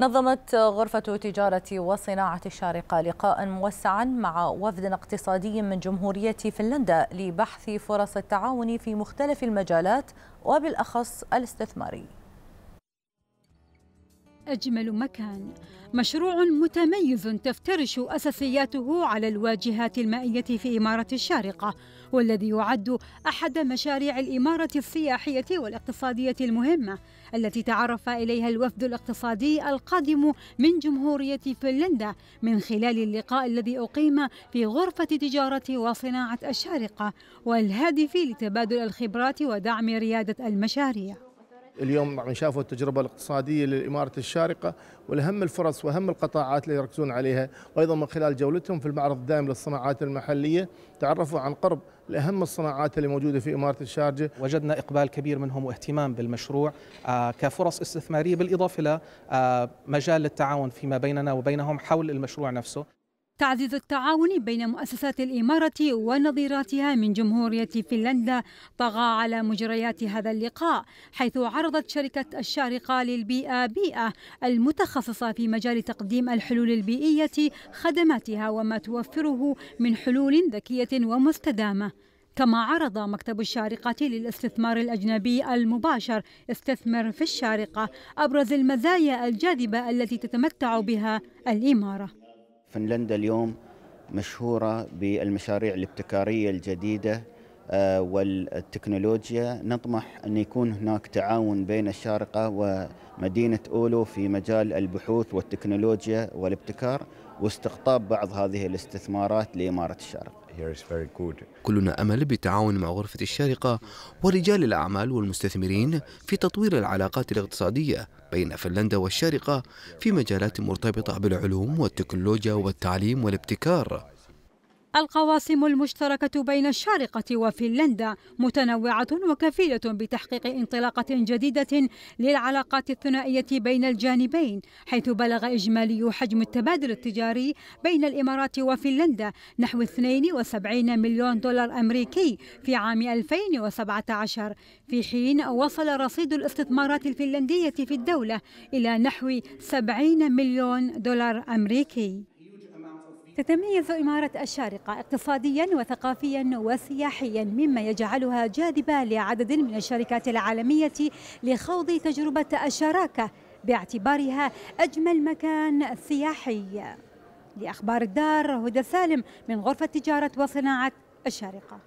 نظمت غرفة تجارة وصناعة الشارقة لقاء موسعا مع وفد اقتصادي من جمهورية فنلندا لبحث فرص التعاون في مختلف المجالات وبالأخص الاستثماري أجمل مكان مشروع متميز تفترش أساسياته على الواجهات المائية في إمارة الشارقة والذي يعد أحد مشاريع الإمارة السياحية والاقتصادية المهمة التي تعرف إليها الوفد الاقتصادي القادم من جمهورية فنلندا من خلال اللقاء الذي أقيم في غرفة تجارة وصناعة الشارقة والهادف لتبادل الخبرات ودعم ريادة المشاريع اليوم عم يعني شافوا التجربه الاقتصاديه للاماره الشارقه والاهم الفرص واهم القطاعات اللي يركزون عليها وايضا من خلال جولتهم في المعرض الدائم للصناعات المحليه تعرفوا عن قرب لاهم الصناعات اللي موجوده في اماره الشارجه وجدنا اقبال كبير منهم واهتمام بالمشروع آه، كفرص استثماريه بالاضافه لمجال آه، التعاون فيما بيننا وبينهم حول المشروع نفسه تعزيز التعاون بين مؤسسات الإمارة ونظيراتها من جمهورية فنلندا طغى على مجريات هذا اللقاء حيث عرضت شركة الشارقة للبيئة بيئة المتخصصة في مجال تقديم الحلول البيئية خدماتها وما توفره من حلول ذكية ومستدامة كما عرض مكتب الشارقة للاستثمار الأجنبي المباشر استثمر في الشارقة أبرز المزايا الجاذبة التي تتمتع بها الإمارة فنلندا اليوم مشهورة بالمشاريع الابتكارية الجديدة آه، والتكنولوجيا نطمح أن يكون هناك تعاون بين الشارقة ومدينة أولو في مجال البحوث والتكنولوجيا والابتكار واستقطاب بعض هذه الاستثمارات لإمارة الشارقة كلنا أمل بالتعاون مع غرفة الشارقة ورجال الأعمال والمستثمرين في تطوير العلاقات الاقتصادية بين فنلندا والشارقة في مجالات مرتبطة بالعلوم والتكنولوجيا والتعليم والابتكار القواسم المشتركة بين الشارقة وفنلندا متنوعة وكفيلة بتحقيق انطلاقة جديدة للعلاقات الثنائية بين الجانبين حيث بلغ إجمالي حجم التبادل التجاري بين الإمارات وفنلندا نحو 72 مليون دولار أمريكي في عام 2017 في حين وصل رصيد الاستثمارات الفنلندية في الدولة إلى نحو 70 مليون دولار أمريكي تتميز إمارة الشارقة اقتصاديا وثقافيا وسياحيا مما يجعلها جاذبة لعدد من الشركات العالمية لخوض تجربة الشراكة باعتبارها أجمل مكان سياحي لأخبار الدار هدى سالم من غرفة تجارة وصناعة الشارقة